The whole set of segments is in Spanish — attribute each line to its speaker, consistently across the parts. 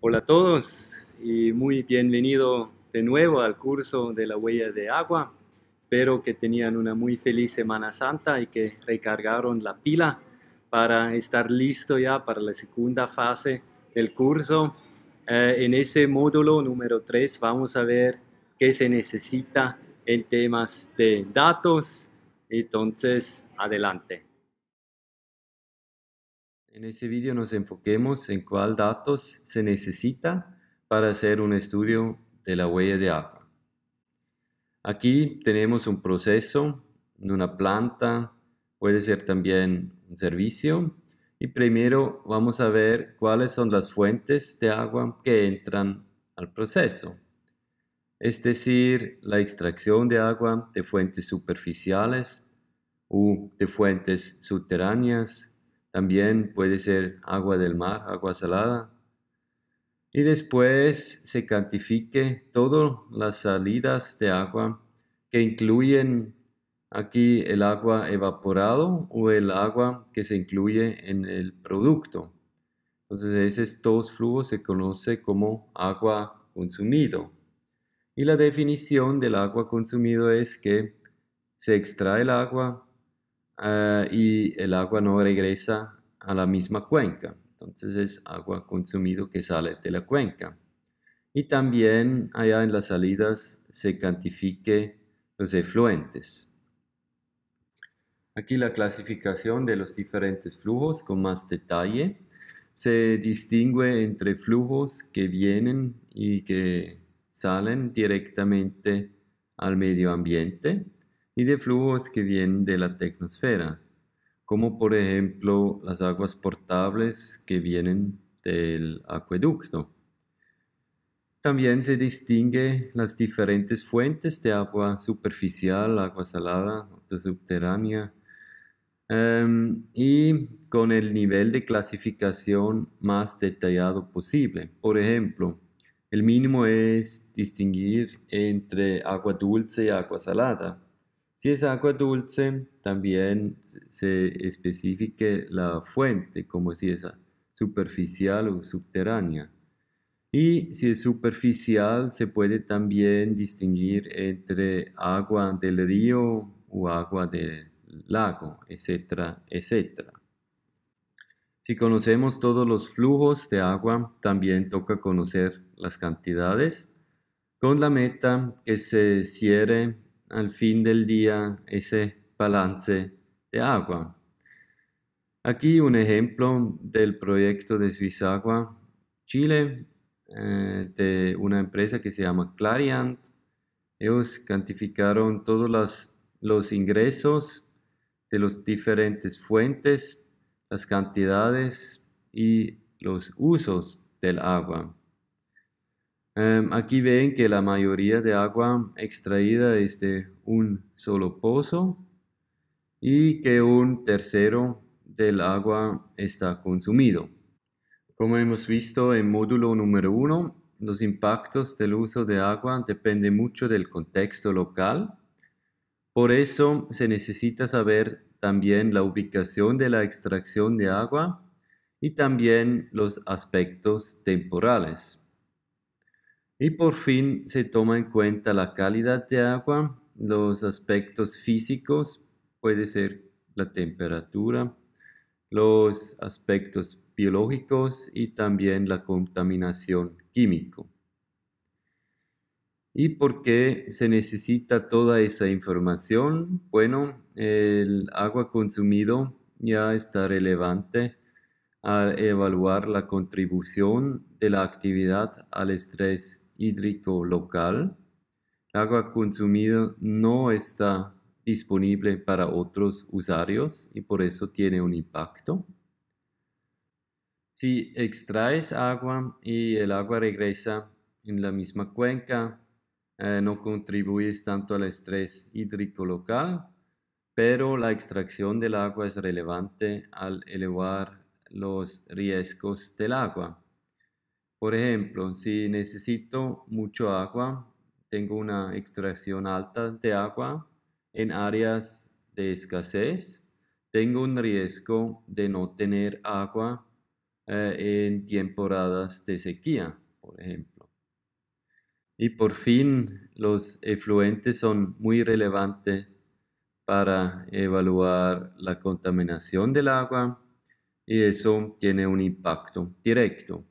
Speaker 1: Hola a todos y muy bienvenido de nuevo al curso de la huella de agua. Espero que tenían una muy feliz Semana Santa y que recargaron la pila para estar listo ya para la segunda fase del curso. Eh, en ese módulo número 3 vamos a ver qué se necesita en temas de datos. Entonces, adelante. En este vídeo nos enfoquemos en cuál datos se necesita para hacer un estudio de la huella de agua. Aquí tenemos un proceso, una planta, puede ser también un servicio. Y primero vamos a ver cuáles son las fuentes de agua que entran al proceso. Es decir, la extracción de agua de fuentes superficiales o de fuentes subterráneas también puede ser agua del mar, agua salada. Y después se cantifique todas las salidas de agua que incluyen aquí el agua evaporado o el agua que se incluye en el producto. Entonces esos dos flujos se conoce como agua consumido. Y la definición del agua consumido es que se extrae el agua, Ah, y el agua no regresa a la misma cuenca. Entonces es agua consumido que sale de la cuenca. Y también allá en las salidas se cantifique los efluentes. Aquí la clasificación de los diferentes flujos con más detalle. Se distingue entre flujos que vienen y que salen directamente al medio ambiente y de flujos que vienen de la tecnosfera, como por ejemplo las aguas portables que vienen del acueducto. También se distingue las diferentes fuentes de agua superficial, agua salada, agua subterránea, em, y con el nivel de clasificación más detallado posible. Por ejemplo, el mínimo es distinguir entre agua dulce y agua salada, si es agua dulce, también se especifique la fuente, como si es superficial o subterránea. Y si es superficial, se puede también distinguir entre agua del río o agua del lago, etcétera, etcétera. Si conocemos todos los flujos de agua, también toca conocer las cantidades, con la meta que se cierre al fin del día ese balance de agua. Aquí un ejemplo del proyecto de Suizagua, Chile, eh, de una empresa que se llama Clariant. Ellos cuantificaron todos los ingresos de las diferentes fuentes, las cantidades y los usos del agua. Em, aquí ven que la mayoría de agua extraída es de un solo pozo y que un tercero del agua está consumido. Como hemos visto en módulo número uno, los impactos del uso de agua dependen mucho del contexto local. Por eso se necesita saber también la ubicación de la extracción de agua y también los aspectos temporales. Y por fin se toma en cuenta la calidad de agua, los aspectos físicos, puede ser la temperatura, los aspectos biológicos y también la contaminación química. ¿Y por qué se necesita toda esa información? Bueno, el agua consumido ya está relevante al evaluar la contribución de la actividad al estrés hídrico local, el agua consumida no está disponible para otros usuarios y por eso tiene un impacto. Si extraes agua y el agua regresa en la misma cuenca, eh, no contribuyes tanto al estrés hídrico local, pero la extracción del agua es relevante al elevar los riesgos del agua. Por ejemplo, si necesito mucho agua, tengo una extracción alta de agua en áreas de escasez, tengo un riesgo de no tener agua eh, en temporadas de sequía, por ejemplo. Y por fin, los efluentes son muy relevantes para evaluar la contaminación del agua y eso tiene un impacto directo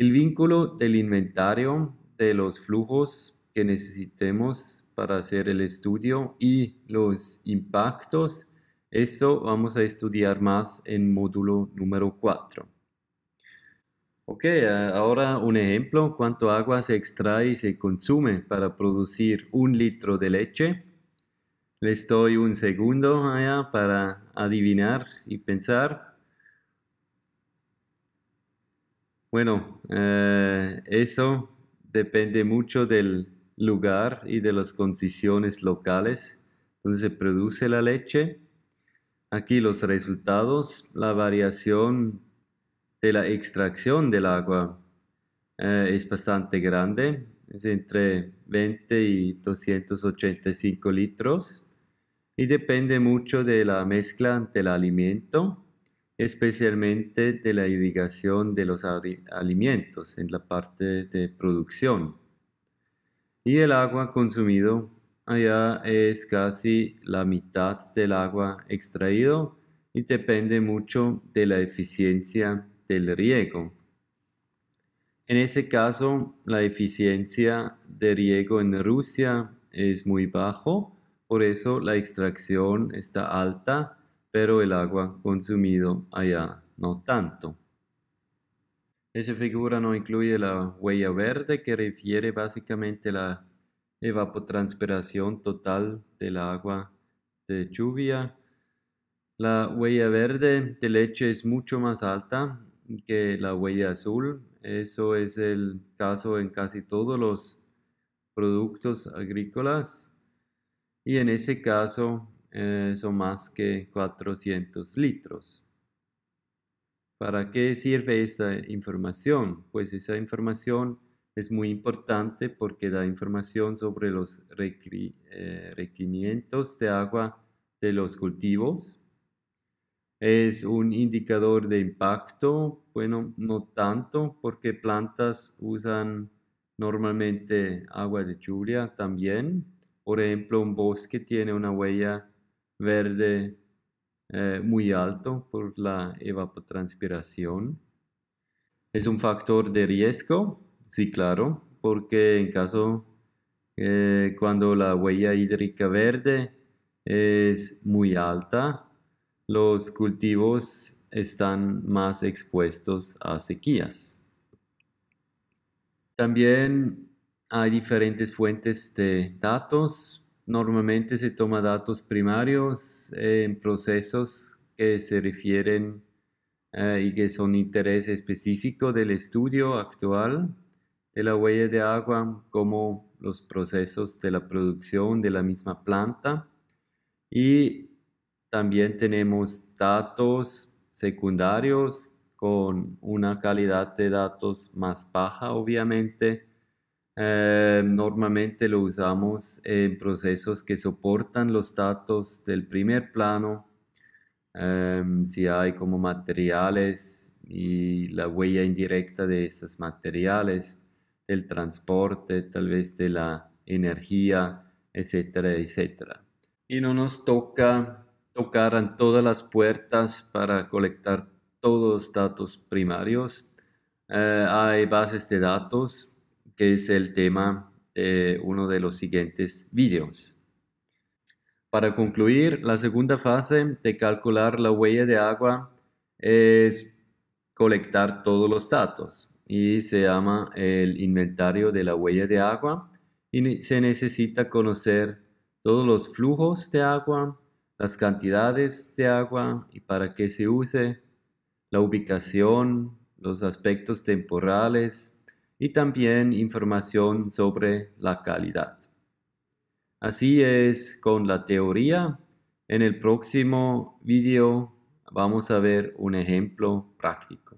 Speaker 1: el vínculo del inventario de los flujos que necesitemos para hacer el estudio y los impactos, esto vamos a estudiar más en módulo número 4. Ok, ahora un ejemplo, cuánto agua se extrae y se consume para producir un litro de leche. Les doy un segundo para adivinar y pensar. Bueno, eh, eso depende mucho del lugar y de las condiciones locales donde se produce la leche. Aquí los resultados, la variación de la extracción del agua eh, es bastante grande, es entre 20 y 285 litros y depende mucho de la mezcla del alimento especialmente de la irrigación de los alimentos en la parte de producción. Y el agua consumido allá es casi la mitad del agua extraído y depende mucho de la eficiencia del riego. En ese caso, la eficiencia de riego en Rusia es muy bajo, por eso la extracción está alta pero el agua consumido allá no tanto. Esa figura no incluye la huella verde que refiere básicamente la evapotranspiración total del agua de lluvia. La huella verde de leche es mucho más alta que la huella azul. Eso es el caso en casi todos los productos agrícolas. Y en ese caso, eh, son más que 400 litros. ¿Para qué sirve esa información? Pues esa información es muy importante porque da información sobre los eh, requerimientos de agua de los cultivos. Es un indicador de impacto, bueno, no tanto porque plantas usan normalmente agua de lluvia también. Por ejemplo, un bosque tiene una huella verde eh, muy alto por la evapotranspiración. Es un factor de riesgo, sí, claro, porque en caso eh, cuando la huella hídrica verde es muy alta, los cultivos están más expuestos a sequías. También hay diferentes fuentes de datos Normalmente se toma datos primarios eh, en procesos que se refieren eh, y que son interés específico del estudio actual de la huella de agua, como los procesos de la producción de la misma planta. Y también tenemos datos secundarios con una calidad de datos más baja, obviamente, eh, normalmente lo usamos en procesos que soportan los datos del primer plano, em, si hay como materiales y la huella indirecta de esos materiales, del transporte, tal vez de la energía, etcétera, etcétera. Y no nos toca tocar en todas las puertas para colectar todos los datos primarios. Eh, hay bases de datos que es el tema de uno de los siguientes vídeos. Para concluir, la segunda fase de calcular la huella de agua es colectar todos los datos y se llama el inventario de la huella de agua y se necesita conocer todos los flujos de agua, las cantidades de agua y para qué se use, la ubicación, los aspectos temporales, y también información sobre la calidad. Así es con la teoría. En el próximo video vamos a ver un ejemplo práctico.